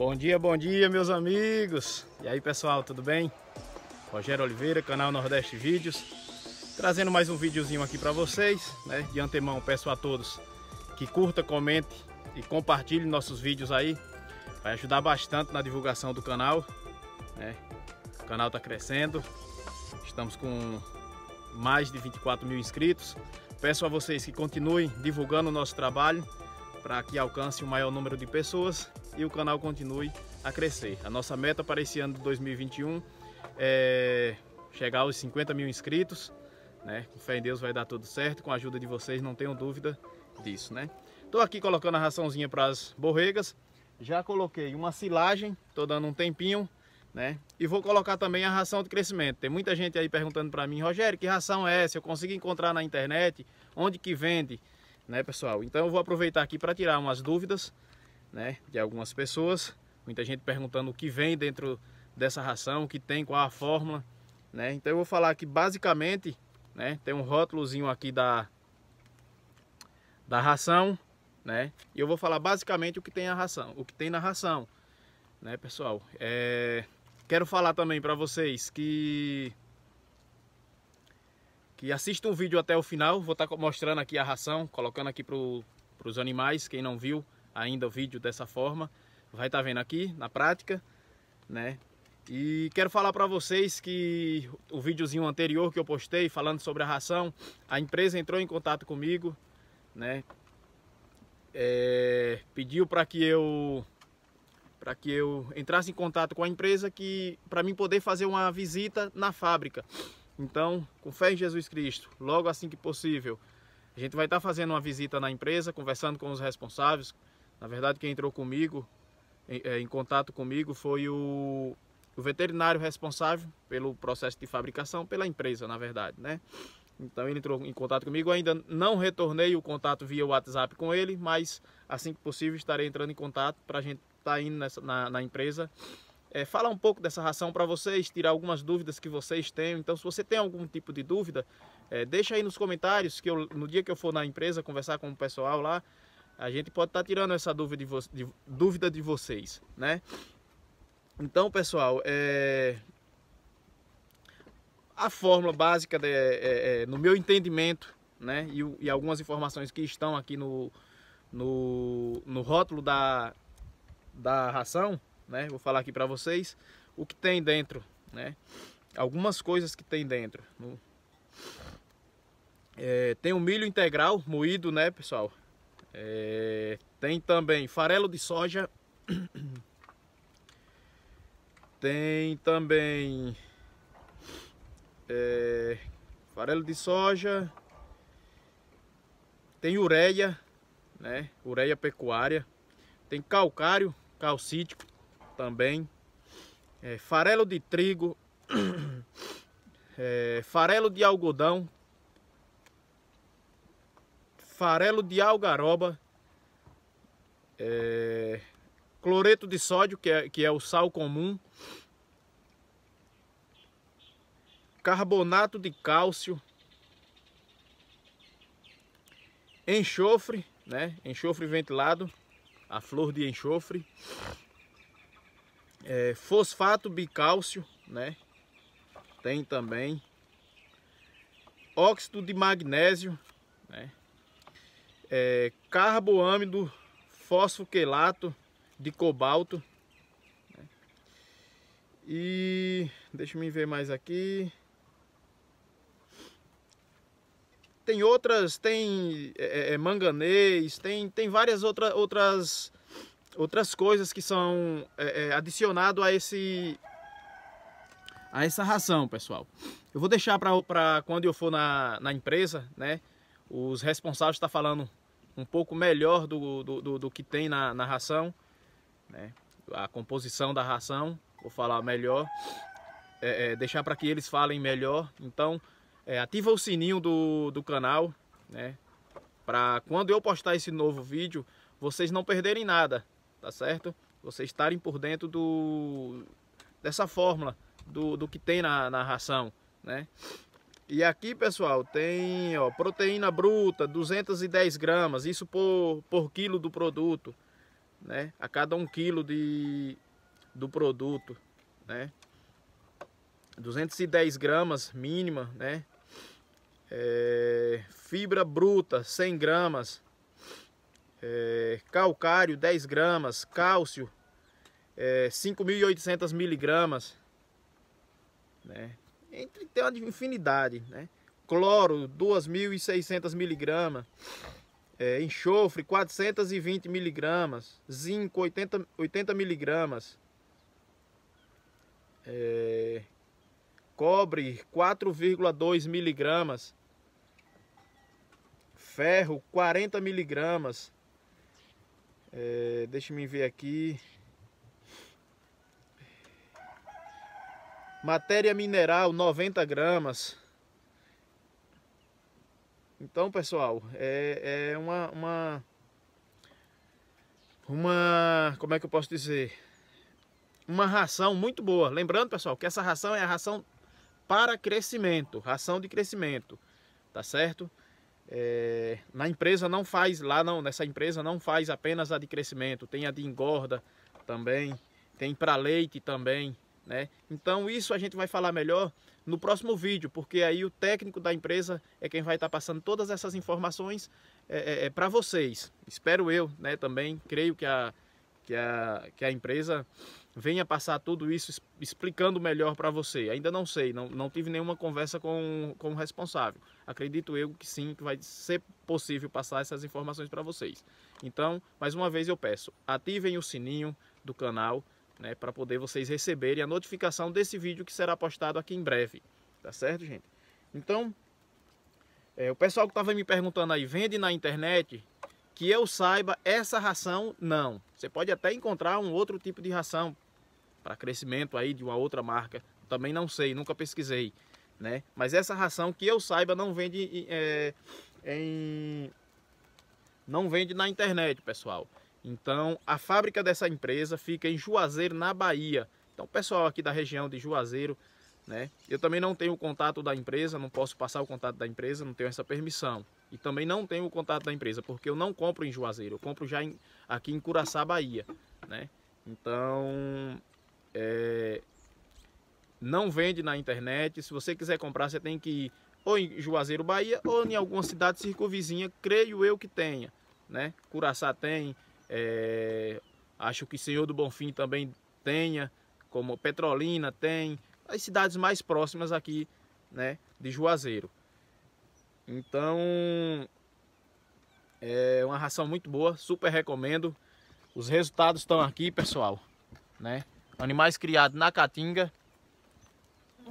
Bom dia, bom dia, meus amigos. E aí, pessoal, tudo bem? Rogério Oliveira, canal Nordeste Vídeos, trazendo mais um videozinho aqui para vocês, né? De antemão, peço a todos que curta, comente e compartilhe nossos vídeos aí. Vai ajudar bastante na divulgação do canal, né? O canal está crescendo. Estamos com mais de 24 mil inscritos. Peço a vocês que continuem divulgando o nosso trabalho para que alcance o maior número de pessoas e o canal continue a crescer. A nossa meta para esse ano de 2021 é chegar aos 50 mil inscritos, né? Com fé em Deus vai dar tudo certo, com a ajuda de vocês, não tenham dúvida disso, né? Estou aqui colocando a raçãozinha para as borregas, já coloquei uma silagem, estou dando um tempinho, né? E vou colocar também a ração de crescimento. Tem muita gente aí perguntando para mim, Rogério, que ração é essa? Eu consigo encontrar na internet? Onde que vende? Né, pessoal? Então eu vou aproveitar aqui para tirar umas dúvidas, né, de algumas pessoas. Muita gente perguntando o que vem dentro dessa ração, o que tem, qual a fórmula. Né? Então eu vou falar aqui basicamente, né, tem um rótulozinho aqui da, da ração, né? E eu vou falar basicamente o que tem a ração, o que tem na ração, né, pessoal? É... Quero falar também para vocês que que assistam o vídeo até o final. Vou estar tá mostrando aqui a ração, colocando aqui para os animais, quem não viu ainda o vídeo dessa forma, vai estar tá vendo aqui na prática, né? E quero falar para vocês que o videozinho anterior que eu postei falando sobre a ração, a empresa entrou em contato comigo, né? É, pediu para que eu para que eu entrasse em contato com a empresa que para mim poder fazer uma visita na fábrica. Então, com fé em Jesus Cristo, logo assim que possível, a gente vai estar tá fazendo uma visita na empresa, conversando com os responsáveis, na verdade, quem entrou comigo, em, é, em contato comigo, foi o, o, veterinário responsável pelo processo de fabricação, pela empresa, na verdade, né? Então ele entrou em contato comigo, ainda não retornei o contato via WhatsApp com ele, mas assim que possível estarei entrando em contato para a gente estar tá indo nessa, na, na empresa é, falar um pouco dessa ração para vocês, tirar algumas dúvidas que vocês têm. Então, se você tem algum tipo de dúvida, é, deixa aí nos comentários que eu, no dia que eu for na empresa conversar com o pessoal lá, a gente pode estar tá tirando essa dúvida de, de, dúvida de vocês, né? Então, pessoal, é... a fórmula básica, de, é, é, é no meu entendimento, né? E, e, algumas informações que estão aqui no, no, no rótulo da, da ração, né? Vou falar aqui para vocês o que tem dentro, né? Algumas coisas que tem dentro. No... É, tem o milho integral moído, né, pessoal? É, tem também farelo de soja. Tem também é, farelo de soja. Tem ureia, né? Ureia pecuária. Tem calcário, calcítico também. É, farelo de trigo. É, farelo de algodão farelo de algaroba, é, cloreto de sódio, que é, que é o sal comum, carbonato de cálcio, enxofre, né? Enxofre ventilado, a flor de enxofre, é, fosfato bicálcio, né? Tem também óxido de magnésio, né? é, carboâmido fosfoquelato de cobalto. Né? E deixa eu ver mais aqui. Tem outras, tem é, é, é, manganês, tem, tem várias outra, outras, outras coisas que são é, é adicionado a esse a essa ração, pessoal. Eu vou deixar para quando eu for na, na empresa, né? Os responsáveis estão tá falando um pouco melhor do, do, do, do que tem na, na ração, né? a composição da ração, vou falar melhor, é, é, deixar para que eles falem melhor. Então, é, ativa o sininho do, do canal, né? Para quando eu postar esse novo vídeo, vocês não perderem nada, tá certo? Vocês estarem por dentro do, dessa fórmula, do, do que tem na, na ração, né? E aqui, pessoal, tem ó, proteína bruta, 210 gramas, isso por, por quilo do produto, né? A cada um quilo de, do produto, né? 210 gramas mínima, né? É, fibra bruta, 100 gramas. É, calcário, 10 gramas. Cálcio, é, 5.800 miligramas, né? Entre, tem uma infinidade, né? Cloro, 2.600 miligramas. É, enxofre, 420 miligramas. Zinco, 80, 80 miligramas. É, cobre, 4,2 miligramas. Ferro, 40 miligramas. É, Deixe-me ver aqui. Matéria mineral 90 gramas. Então, pessoal, é, é uma, uma, uma. Como é que eu posso dizer? Uma ração muito boa. Lembrando, pessoal, que essa ração é a ração para crescimento ração de crescimento. Tá certo? É, na empresa não faz, lá não, nessa empresa não faz apenas a de crescimento, tem a de engorda também, tem para leite também, né? Então isso a gente vai falar melhor no próximo vídeo, porque aí o técnico da empresa é quem vai estar tá passando todas essas informações é, é, é para vocês. Espero eu né, também, creio que a, que, a, que a empresa venha passar tudo isso explicando melhor para você. Ainda não sei, não, não tive nenhuma conversa com, com o responsável. Acredito eu que sim, que vai ser possível passar essas informações para vocês. Então, mais uma vez eu peço, ativem o sininho do canal, né, para poder vocês receberem a notificação desse vídeo que será postado aqui em breve, tá certo, gente? Então, é, o pessoal que estava me perguntando aí, vende na internet? Que eu saiba, essa ração, não. Você pode até encontrar um outro tipo de ração para crescimento aí de uma outra marca. Também não sei, nunca pesquisei, né? Mas essa ração, que eu saiba, não vende é, em... Não vende na internet, pessoal. Então, a fábrica dessa empresa fica em Juazeiro, na Bahia. Então, pessoal aqui da região de Juazeiro, né? Eu também não tenho o contato da empresa, não posso passar o contato da empresa, não tenho essa permissão. E também não tenho o contato da empresa, porque eu não compro em Juazeiro, eu compro já em, aqui em Curaçá, Bahia, né? Então, é, não vende na internet. Se você quiser comprar, você tem que ir ou em Juazeiro, Bahia, ou em alguma cidade circunvizinha, creio eu que tenha, né? Curaçá tem, é, acho que Senhor do Bonfim também tenha, como Petrolina tem, as cidades mais próximas aqui né, de Juazeiro. Então, é uma ração muito boa, super recomendo. Os resultados estão aqui, pessoal. Né? Animais criados na Caatinga.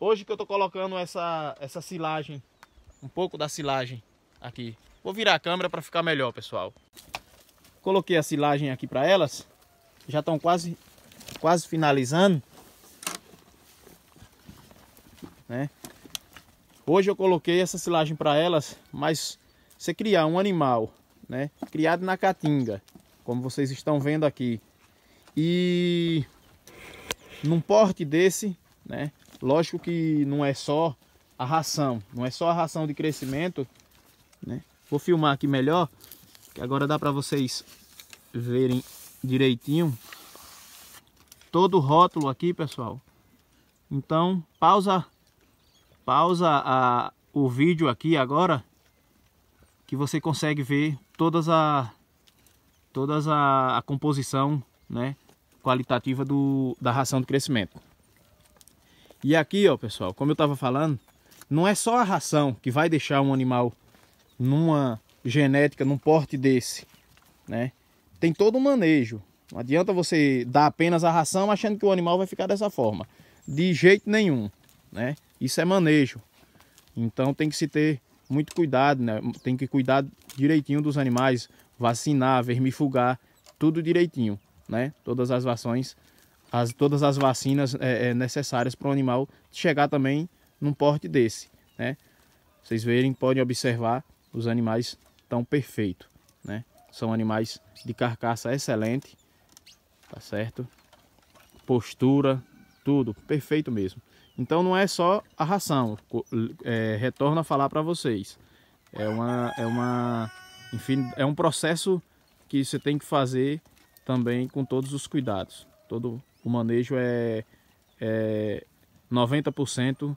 Hoje que eu estou colocando essa, essa silagem, um pouco da silagem aqui. Vou virar a câmera para ficar melhor, pessoal. Coloquei a silagem aqui para elas. Já estão quase, quase finalizando. Né? Hoje eu coloquei essa silagem para elas, mas você criar um animal, né? Criado na caatinga, como vocês estão vendo aqui. E num porte desse, né? Lógico que não é só a ração, não é só a ração de crescimento, né? Vou filmar aqui melhor, que agora dá para vocês verem direitinho todo o rótulo aqui, pessoal. Então, pausa, pausa a, o vídeo aqui agora, que você consegue ver todas a, todas a, a composição né, qualitativa do, da ração de crescimento. E aqui, ó, pessoal, como eu estava falando, não é só a ração que vai deixar um animal numa genética, num porte desse, né? tem todo um manejo. Não adianta você dar apenas a ração achando que o animal vai ficar dessa forma. De jeito nenhum, né? Isso é manejo. Então tem que se ter muito cuidado, né? Tem que cuidar direitinho dos animais, vacinar, vermifugar, tudo direitinho, né? Todas as vações, as, todas as vacinas é, é necessárias para o animal chegar também num porte desse, né? Vocês verem, podem observar, os animais tão perfeito, né? São animais de carcaça excelente, tá certo? Postura, tudo, perfeito mesmo. Então não é só a ração, é, retorno a falar para vocês. É uma, é uma, enfim, é um processo que você tem que fazer também com todos os cuidados. Todo o manejo é, é 90%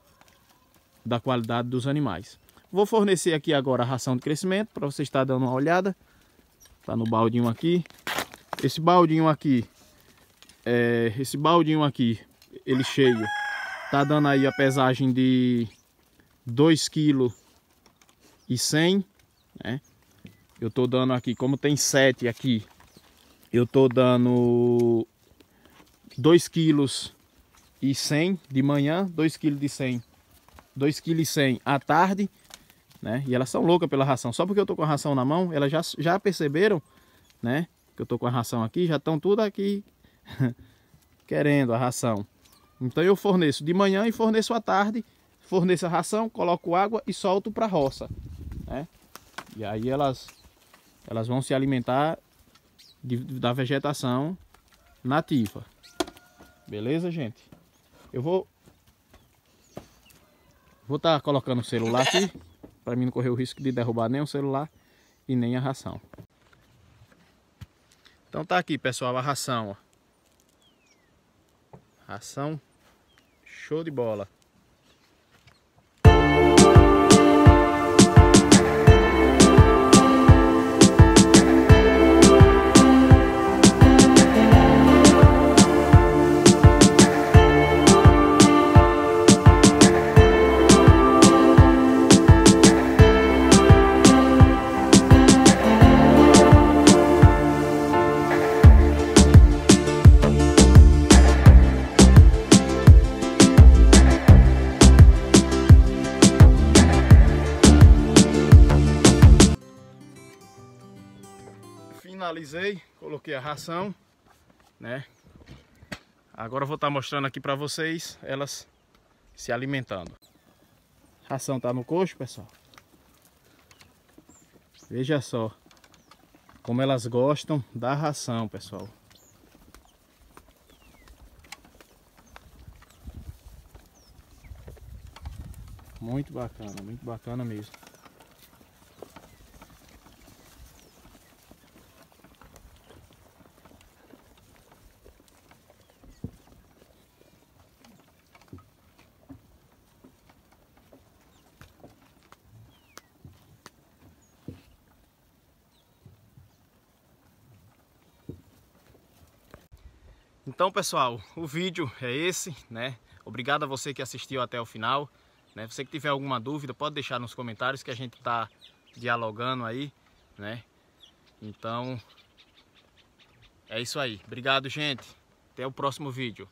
da qualidade dos animais. Vou fornecer aqui agora a ração de crescimento para você estar dando uma olhada. Tá no baldinho aqui. Esse baldinho aqui, é, esse baldinho aqui, ele cheio, tá dando aí a pesagem de 2 kg e 100, né? Eu tô dando aqui, como tem 7 aqui, eu tô dando 2 kg e 100 de manhã, 2 kg de 100, 2 kg à tarde né? E elas são loucas pela ração. Só porque eu tô com a ração na mão, elas já, já perceberam, né? Que eu tô com a ração aqui, já estão tudo aqui querendo a ração. Então eu forneço de manhã e forneço à tarde, forneço a ração, coloco água e solto para a roça, né? E aí elas, elas vão se alimentar de, da vegetação nativa. Beleza, gente? Eu vou... Vou estar tá colocando o celular aqui para mim não correr o risco de derrubar nem o celular e nem a ração. Então tá aqui, pessoal, a ração, ó. Ração show de bola. finalizei, coloquei a ração, né? Agora eu vou estar tá mostrando aqui para vocês elas se alimentando. A ração tá no coxo, pessoal. Veja só como elas gostam da ração, pessoal. Muito bacana, muito bacana mesmo. Então, pessoal, o vídeo é esse, né? Obrigado a você que assistiu até o final. Né? Você que tiver alguma dúvida, pode deixar nos comentários que a gente está dialogando aí, né? Então, é isso aí. Obrigado, gente. Até o próximo vídeo.